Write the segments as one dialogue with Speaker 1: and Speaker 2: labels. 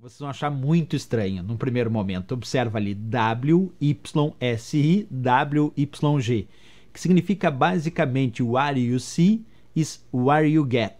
Speaker 1: vocês vão achar muito estranho num primeiro momento. Observa ali WYSI, WYG, que significa basicamente what you see is where you get.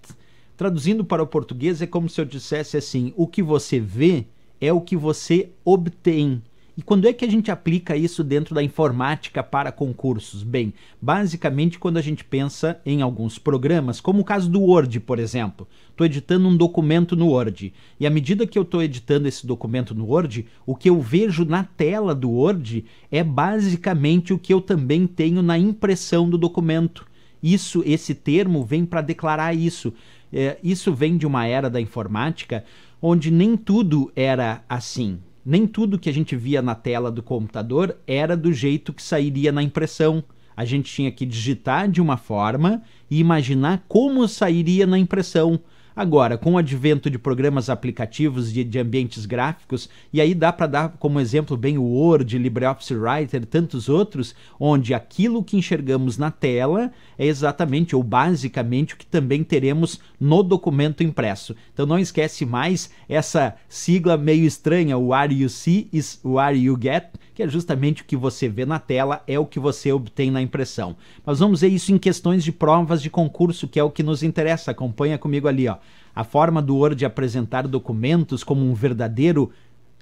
Speaker 1: Traduzindo para o português é como se eu dissesse assim: o que você vê é o que você obtém. E quando é que a gente aplica isso dentro da informática para concursos? Bem, basicamente quando a gente pensa em alguns programas, como o caso do Word, por exemplo. Estou editando um documento no Word. E à medida que eu estou editando esse documento no Word, o que eu vejo na tela do Word é basicamente o que eu também tenho na impressão do documento. Isso, esse termo vem para declarar isso. É, isso vem de uma era da informática onde nem tudo era assim nem tudo que a gente via na tela do computador era do jeito que sairia na impressão. A gente tinha que digitar de uma forma e imaginar como sairia na impressão. Agora, com o advento de programas aplicativos de, de ambientes gráficos, e aí dá para dar como exemplo bem o Word, LibreOffice Writer, tantos outros, onde aquilo que enxergamos na tela é exatamente ou basicamente o que também teremos no documento impresso. Então não esquece mais essa sigla meio estranha, o Are You See is Are You Get, que é justamente o que você vê na tela, é o que você obtém na impressão. Mas vamos ver isso em questões de provas de concurso, que é o que nos interessa. Acompanha comigo ali, ó. A forma do Word apresentar documentos como um verdadeiro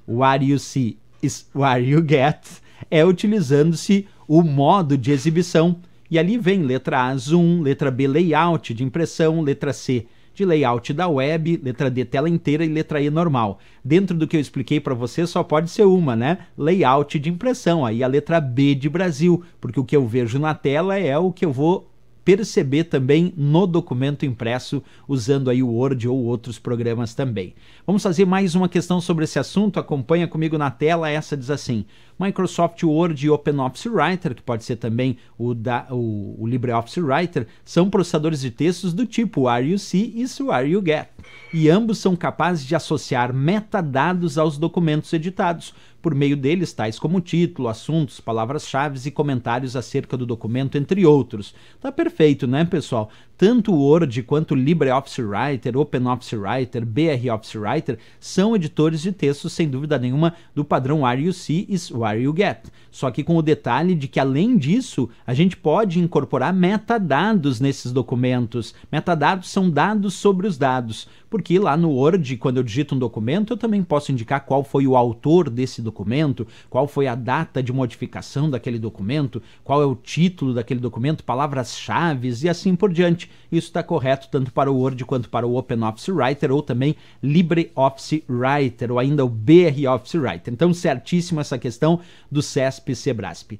Speaker 1: what you see is what you get é utilizando-se o modo de exibição. E ali vem letra A, zoom, letra B, layout de impressão, letra C, de layout da web, letra D tela inteira e letra E normal. Dentro do que eu expliquei para você, só pode ser uma, né? Layout de impressão, aí a letra B de Brasil, porque o que eu vejo na tela é o que eu vou perceber também no documento impresso, usando aí o Word ou outros programas também. Vamos fazer mais uma questão sobre esse assunto, acompanha comigo na tela, essa diz assim, Microsoft Word e OpenOffice Writer, que pode ser também o, da, o, o LibreOffice Writer, são processadores de textos do tipo Are you see? are you get? e ambos são capazes de associar metadados aos documentos editados, por meio deles, tais como título, assuntos, palavras-chave e comentários acerca do documento, entre outros. Tá perfeito, né, pessoal? Tanto o Word quanto o LibreOffice Writer, OpenOffice Writer, BR Office Writer são editores de texto, sem dúvida nenhuma, do padrão Where You See is Where You Get. Só que com o detalhe de que, além disso, a gente pode incorporar metadados nesses documentos. Metadados são dados sobre os dados. Porque lá no Word, quando eu digito um documento, eu também posso indicar qual foi o autor desse documento, qual foi a data de modificação daquele documento, qual é o título daquele documento, palavras-chave e assim por diante. Isso está correto tanto para o Word quanto para o OpenOffice Writer ou também LibreOffice Writer ou ainda o BR Office Writer. Então, certíssima essa questão do CESP e CBRASP.